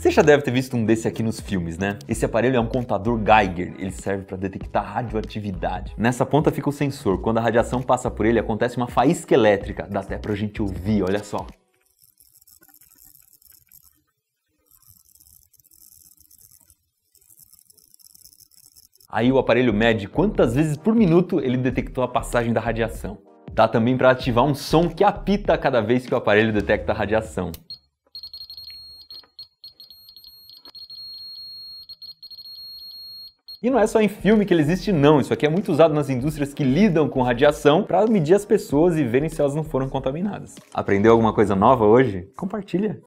Você já deve ter visto um desse aqui nos filmes, né? Esse aparelho é um contador Geiger, ele serve para detectar radioatividade. Nessa ponta fica o sensor, quando a radiação passa por ele acontece uma faísca elétrica, dá até pra gente ouvir, olha só. Aí o aparelho mede quantas vezes por minuto ele detectou a passagem da radiação. Dá também para ativar um som que apita cada vez que o aparelho detecta a radiação. E não é só em filme que ele existe, não. Isso aqui é muito usado nas indústrias que lidam com radiação para medir as pessoas e verem se elas não foram contaminadas. Aprendeu alguma coisa nova hoje? Compartilha!